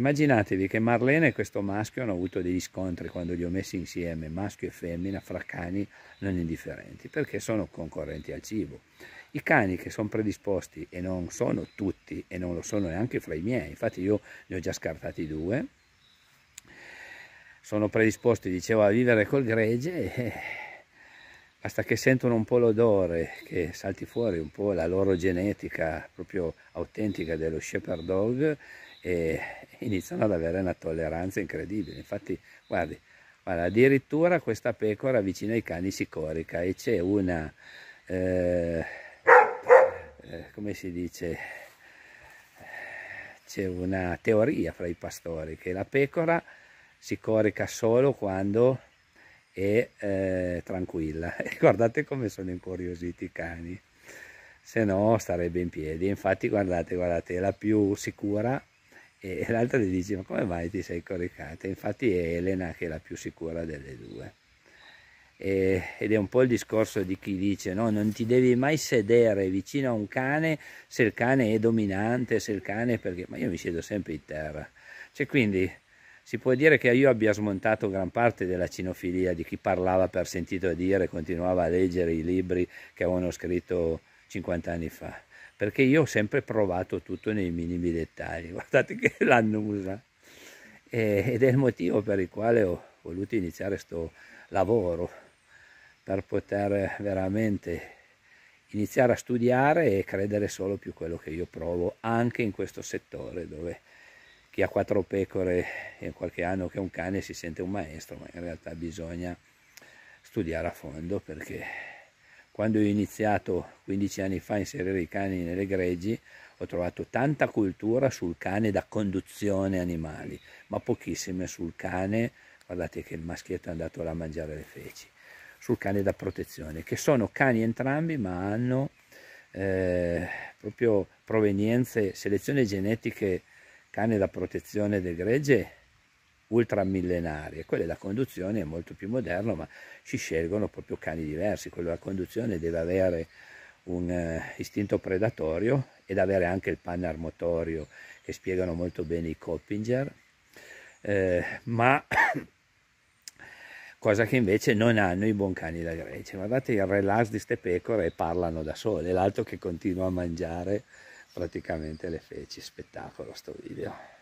Immaginatevi che Marlene e questo maschio hanno avuto degli scontri quando li ho messi insieme, maschio e femmina, fra cani non indifferenti, perché sono concorrenti al cibo. I cani che sono predisposti, e non sono tutti, e non lo sono neanche fra i miei, infatti io ne ho già scartati due, sono predisposti, dicevo, a vivere col gregge e basta che sentono un po' l'odore, che salti fuori un po' la loro genetica proprio autentica dello shepherd dog e, iniziano ad avere una tolleranza incredibile. Infatti, guardi, guarda, addirittura questa pecora vicino ai cani si corica e c'è una, eh, eh come si dice, c'è una teoria fra i pastori che la pecora si corica solo quando è eh, tranquilla. E guardate come sono incuriositi i cani se no starebbe in piedi infatti guardate guardate è la più sicura e l'altra gli dice ma come mai ti sei coricata? Infatti è Elena che è la più sicura delle due. E, ed è un po' il discorso di chi dice no, non ti devi mai sedere vicino a un cane se il cane è dominante, se il cane perché... Ma io mi siedo sempre in terra. Cioè quindi si può dire che io abbia smontato gran parte della cinofilia di chi parlava per sentito dire e continuava a leggere i libri che avevano scritto 50 anni fa perché io ho sempre provato tutto nei minimi dettagli, guardate che l'annusa, ed è il motivo per il quale ho voluto iniziare questo lavoro, per poter veramente iniziare a studiare e credere solo più quello che io provo, anche in questo settore dove chi ha quattro pecore e qualche anno che è un cane si sente un maestro, ma in realtà bisogna studiare a fondo perché quando ho iniziato 15 anni fa a inserire i cani nelle greggi, ho trovato tanta cultura sul cane da conduzione animali, ma pochissime sul cane, guardate che il maschietto è andato là a mangiare le feci, sul cane da protezione, che sono cani entrambi ma hanno eh, proprio provenienze, selezioni genetiche cane da protezione del gregge ultramillenarie. quelle della conduzione è molto più moderno, ma si scelgono proprio cani diversi. Quello della conduzione deve avere un eh, istinto predatorio ed avere anche il panne armotorio che spiegano molto bene i Coppinger, eh, ma cosa che invece non hanno i buon cani da Grecia. Guardate il relax di ste pecore e parlano da sole, l'altro che continua a mangiare praticamente le feci. Spettacolo sto video.